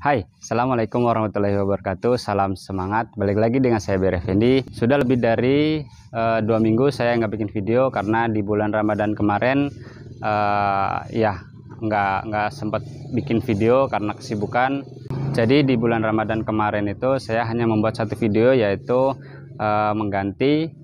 Hai, Assalamualaikum warahmatullahi wabarakatuh Salam semangat, balik lagi dengan saya Berhendi. Fendi Sudah lebih dari uh, dua minggu saya nggak bikin video Karena di bulan Ramadan kemarin uh, Ya, nggak, nggak sempat bikin video karena kesibukan Jadi di bulan Ramadan kemarin itu Saya hanya membuat satu video yaitu uh, Mengganti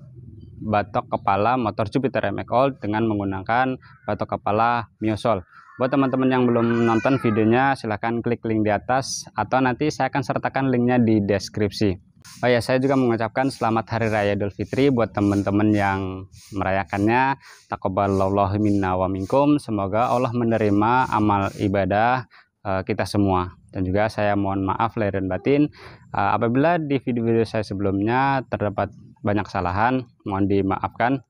batok kepala motor Jupiter MX dengan menggunakan batok kepala Miosol. Buat teman-teman yang belum nonton videonya, silahkan klik link di atas atau nanti saya akan sertakan linknya di deskripsi. Oh ya, saya juga mengucapkan selamat Hari Raya Idul Fitri buat teman-teman yang merayakannya. Takobalallahu minna wa minkum. Semoga Allah menerima amal ibadah eh, kita semua. Dan juga saya mohon maaf lahir dan batin eh, apabila di video-video saya sebelumnya terdapat banyak kesalahan, mohon dimaafkan.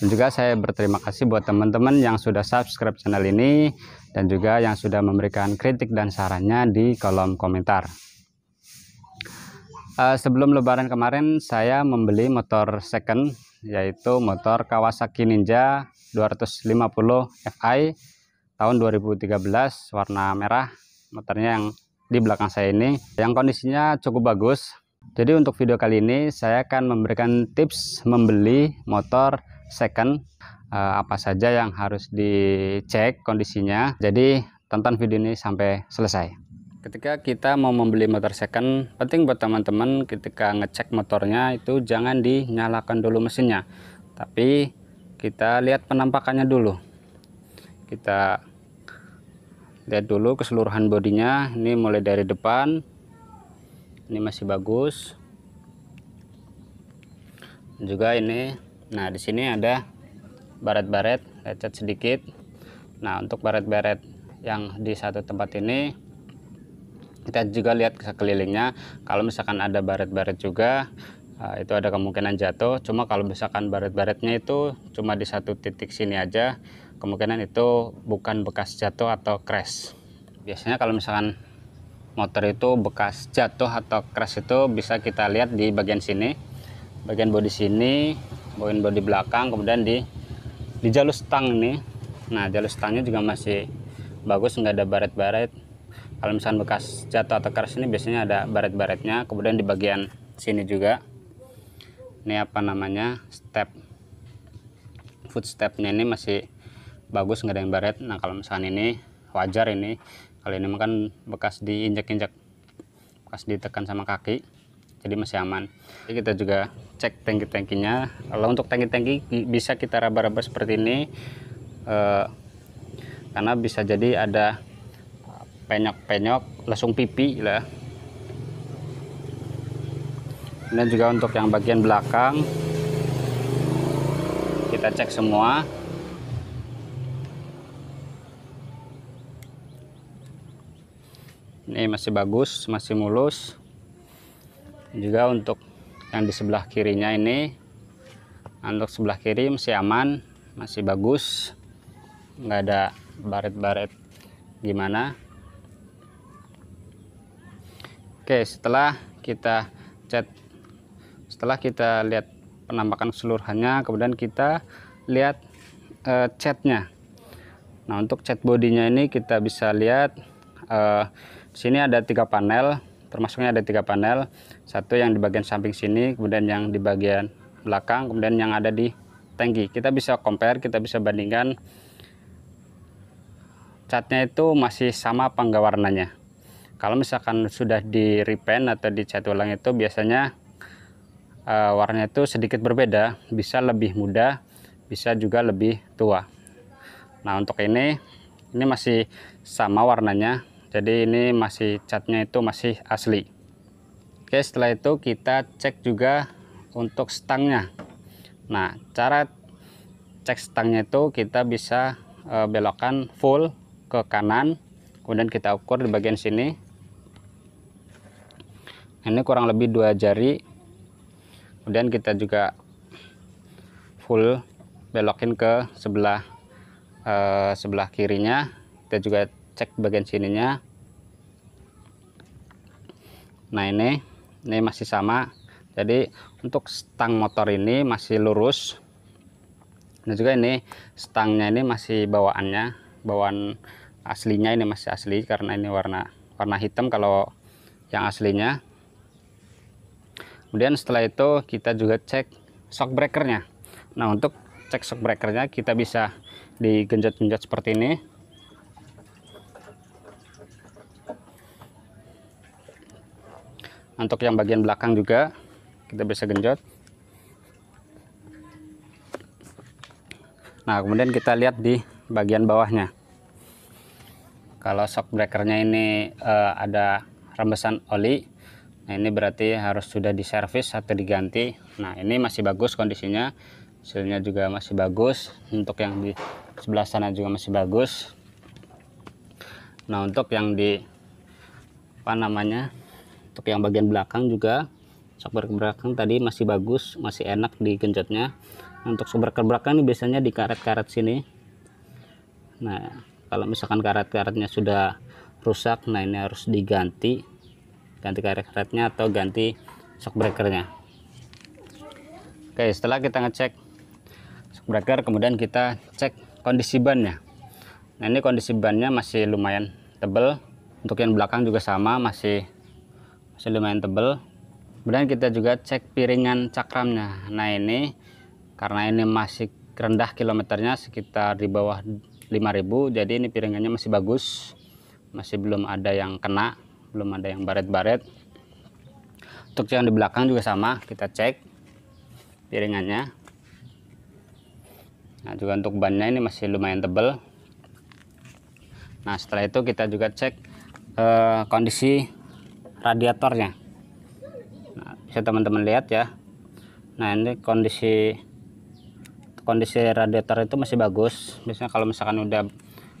Dan juga saya berterima kasih buat teman-teman yang sudah subscribe channel ini dan juga yang sudah memberikan kritik dan sarannya di kolom komentar. Uh, sebelum lebaran kemarin saya membeli motor second yaitu motor Kawasaki Ninja 250 Fi tahun 2013 warna merah motornya yang di belakang saya ini yang kondisinya cukup bagus jadi untuk video kali ini saya akan memberikan tips membeli motor second eh, apa saja yang harus dicek kondisinya. Jadi tonton video ini sampai selesai. Ketika kita mau membeli motor second, penting buat teman-teman ketika ngecek motornya itu jangan dinyalakan dulu mesinnya. Tapi kita lihat penampakannya dulu. Kita lihat dulu keseluruhan bodinya. Ini mulai dari depan, ini masih bagus juga ini nah di sini ada baret-baret lecet sedikit nah untuk baret-baret yang di satu tempat ini kita juga lihat ke sekelilingnya kalau misalkan ada baret-baret juga ah, itu ada kemungkinan jatuh cuma kalau misalkan baret-baretnya itu cuma di satu titik sini aja kemungkinan itu bukan bekas jatuh atau crash biasanya kalau misalkan motor itu bekas jatuh atau crash itu bisa kita lihat di bagian sini bagian bodi sini bagian bodi belakang kemudian di di jalur stang ini nah jalur stangnya juga masih bagus nggak ada baret-baret kalau misalnya bekas jatuh atau keras ini biasanya ada baret-baretnya kemudian di bagian sini juga ini apa namanya step footstepnya ini masih bagus nggak ada yang baret nah kalau misalnya ini wajar ini kalau ini kan bekas diinjak-injak bekas ditekan sama kaki jadi masih aman jadi kita juga cek tangki-tangkinya kalau untuk tangki-tangki bisa kita raba-raba seperti ini eh, karena bisa jadi ada penyok-penyok langsung pipi lah dan juga untuk yang bagian belakang kita cek semua ini masih bagus masih mulus juga untuk yang di sebelah kirinya ini untuk sebelah kiri masih aman masih bagus nggak ada baret-baret gimana Oke setelah kita cat setelah kita lihat penampakan keseluruhannya kemudian kita lihat e, catnya nah untuk cat bodinya ini kita bisa lihat e, sini ada tiga panel termasuknya ada tiga panel satu yang di bagian samping sini kemudian yang di bagian belakang kemudian yang ada di tangki kita bisa compare kita bisa bandingkan catnya itu masih sama apa enggak warnanya kalau misalkan sudah di repaint atau dicat ulang itu biasanya uh, warnanya itu sedikit berbeda bisa lebih muda bisa juga lebih tua nah untuk ini ini masih sama warnanya jadi ini masih catnya itu masih asli oke setelah itu kita cek juga untuk stangnya nah cara cek stangnya itu kita bisa e, belokkan full ke kanan kemudian kita ukur di bagian sini ini kurang lebih dua jari kemudian kita juga full belokin ke sebelah e, sebelah kirinya kita juga cek bagian sininya nah ini ini masih sama jadi untuk stang motor ini masih lurus dan juga ini stangnya ini masih bawaannya bawaan aslinya ini masih asli karena ini warna warna hitam kalau yang aslinya kemudian setelah itu kita juga cek shock breakernya nah untuk cek shock breakernya kita bisa digenjot-genjot seperti ini untuk yang bagian belakang juga kita bisa genjot nah kemudian kita lihat di bagian bawahnya kalau shock breakernya ini eh, ada rembesan oli nah ini berarti harus sudah diservis atau diganti nah ini masih bagus kondisinya hasilnya juga masih bagus untuk yang di sebelah sana juga masih bagus nah untuk yang di apa namanya untuk yang bagian belakang juga shockbreaker belakang tadi masih bagus masih enak digenjotnya untuk shockbreaker belakang ini biasanya di karet-karet sini nah kalau misalkan karet-karetnya sudah rusak nah ini harus diganti ganti karet-karetnya atau ganti shockbreakernya. oke setelah kita ngecek shockbreaker, kemudian kita cek kondisi bannya nah ini kondisi bannya masih lumayan tebal. untuk yang belakang juga sama masih masih lumayan tebel kemudian kita juga cek piringan cakramnya nah ini karena ini masih rendah kilometernya sekitar di bawah 5000 jadi ini piringannya masih bagus masih belum ada yang kena belum ada yang baret-baret untuk yang di belakang juga sama kita cek piringannya nah juga untuk bannya ini masih lumayan tebel nah setelah itu kita juga cek eh, kondisi radiatornya nah, bisa teman-teman lihat ya nah ini kondisi kondisi radiator itu masih bagus biasanya kalau misalkan udah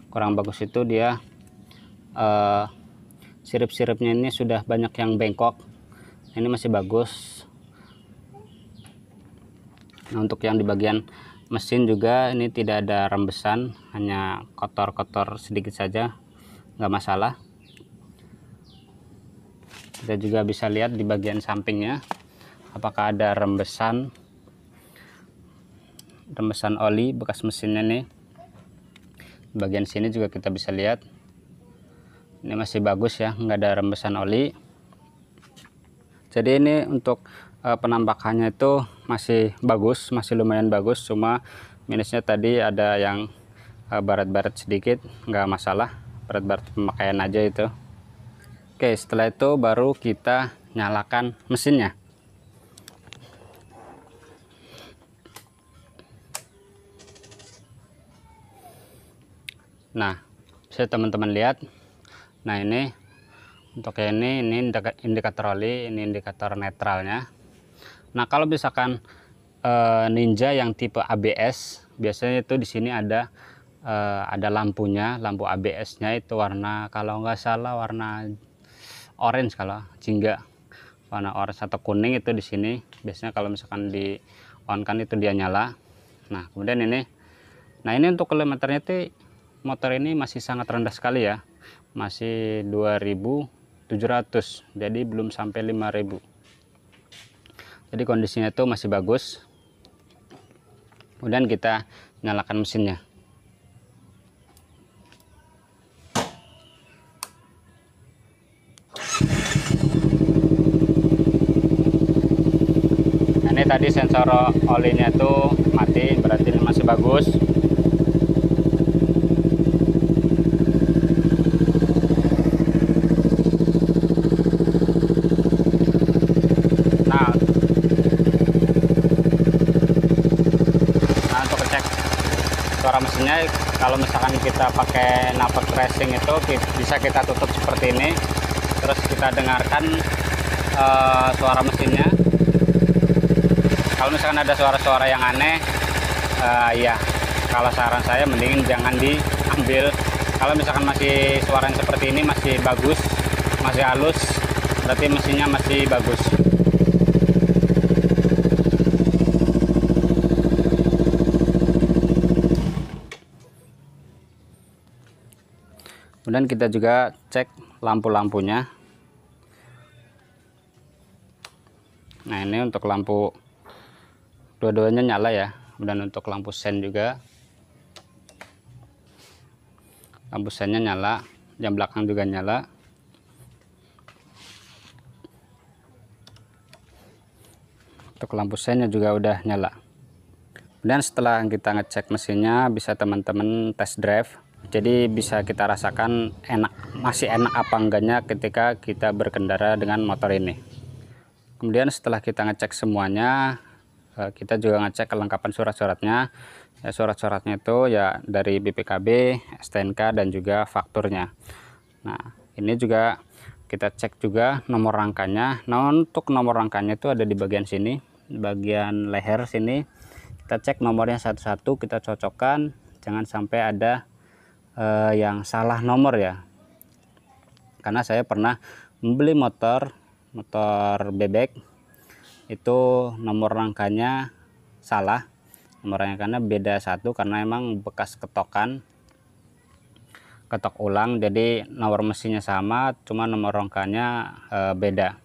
kurang bagus itu dia uh, sirip-siripnya ini sudah banyak yang bengkok ini masih bagus nah untuk yang di bagian mesin juga ini tidak ada rembesan hanya kotor-kotor sedikit saja nggak masalah kita juga bisa lihat di bagian sampingnya apakah ada rembesan rembesan oli bekas mesinnya nih bagian sini juga kita bisa lihat ini masih bagus ya nggak ada rembesan oli jadi ini untuk eh, penampakannya itu masih bagus masih lumayan bagus cuma minusnya tadi ada yang eh, barat-barat sedikit nggak masalah barat-barat pemakaian aja itu Oke setelah itu baru kita nyalakan mesinnya nah bisa teman-teman lihat nah ini untuk ini ini indikator oli ini indikator netralnya nah kalau misalkan eh, ninja yang tipe ABS biasanya itu di sini ada eh, ada lampunya lampu ABS nya itu warna kalau nggak salah warna orange kalau jingga warna orange atau kuning itu di sini biasanya kalau misalkan di on kan itu dia nyala nah kemudian ini nah ini untuk kilometernya itu motor ini masih sangat rendah sekali ya masih 2700 jadi belum sampai 5000 jadi kondisinya itu masih bagus kemudian kita nyalakan mesinnya tadi sensor olinya tuh mati berarti masih bagus nah, nah untuk cek suara mesinnya kalau misalkan kita pakai napak racing itu bisa kita tutup seperti ini terus kita dengarkan uh, suara mesinnya kalau misalkan ada suara-suara yang aneh uh, ya kalau saran saya mending jangan diambil kalau misalkan masih suara yang seperti ini masih bagus masih halus berarti mesinnya masih bagus kemudian kita juga cek lampu-lampunya nah ini untuk lampu dua-duanya nyala ya kemudian untuk lampu sen juga lampu sennya nyala jam belakang juga nyala untuk lampu sennya juga udah nyala kemudian setelah kita ngecek mesinnya bisa teman-teman test drive jadi bisa kita rasakan enak masih enak apa enggaknya ketika kita berkendara dengan motor ini kemudian setelah kita ngecek semuanya Eh, kita juga ngecek kelengkapan surat-suratnya ya, surat-suratnya itu ya dari BPKB STNK dan juga fakturnya nah ini juga kita cek juga nomor rangkanya nah untuk nomor rangkanya itu ada di bagian sini bagian leher sini kita cek nomornya satu-satu kita cocokkan jangan sampai ada eh, yang salah nomor ya karena saya pernah membeli motor motor bebek itu nomor rangkanya salah nomor rangkanya beda satu karena emang bekas ketokan ketok ulang jadi nomor mesinnya sama cuma nomor rangkanya e, beda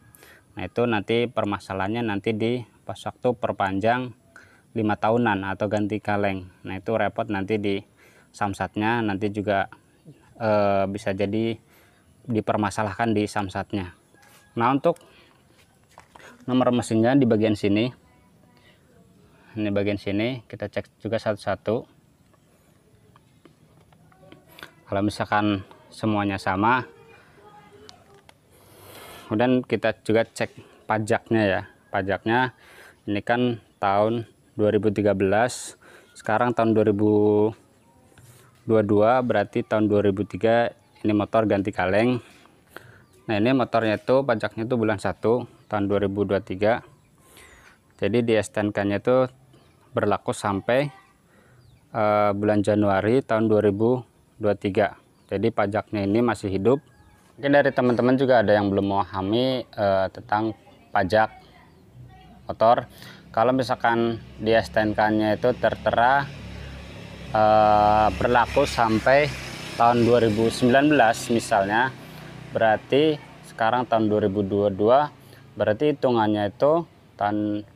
nah itu nanti permasalahannya nanti di pas waktu perpanjang lima tahunan atau ganti kaleng nah itu repot nanti di samsatnya nanti juga e, bisa jadi dipermasalahkan di samsatnya nah untuk nomor mesinnya di bagian sini ini bagian sini kita cek juga satu-satu kalau misalkan semuanya sama kemudian kita juga cek pajaknya ya pajaknya ini kan tahun 2013 sekarang tahun 2022 berarti tahun 2003 ini motor ganti kaleng nah ini motornya itu pajaknya itu bulan 1 tahun 2023 jadi di STNK-nya itu berlaku sampai uh, bulan Januari tahun 2023 jadi pajaknya ini masih hidup mungkin dari teman-teman juga ada yang belum memahami uh, tentang pajak motor kalau misalkan di STNK-nya itu tertera uh, berlaku sampai tahun 2019 misalnya berarti sekarang tahun 2022 Berarti hitungannya itu tahun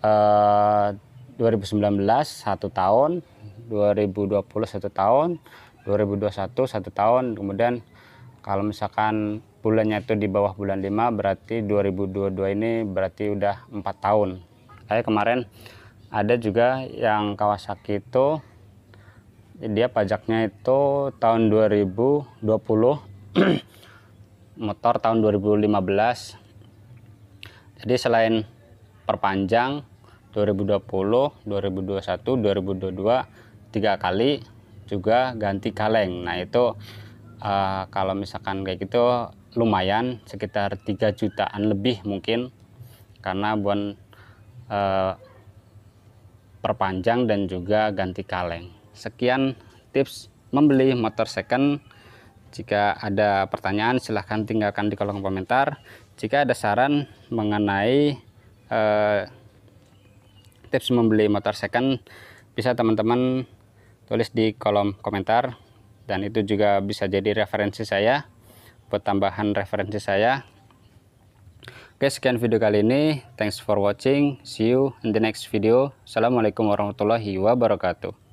eh, 2019 satu tahun, 2020 satu tahun, 2021 satu tahun, kemudian kalau misalkan bulannya itu di bawah bulan 5 berarti 2022 ini berarti udah empat tahun. Kayak kemarin ada juga yang Kawasaki itu dia pajaknya itu tahun 2020 motor tahun 2015 jadi selain perpanjang 2020, 2021, 2022 tiga kali juga ganti kaleng. Nah, itu uh, kalau misalkan kayak gitu lumayan sekitar 3 jutaan lebih mungkin karena buat uh, perpanjang dan juga ganti kaleng. Sekian tips membeli motor second. Jika ada pertanyaan silahkan tinggalkan di kolom komentar jika ada saran mengenai eh, tips membeli motor second bisa teman-teman tulis di kolom komentar dan itu juga bisa jadi referensi saya buat tambahan referensi saya oke sekian video kali ini thanks for watching see you in the next video assalamualaikum warahmatullahi wabarakatuh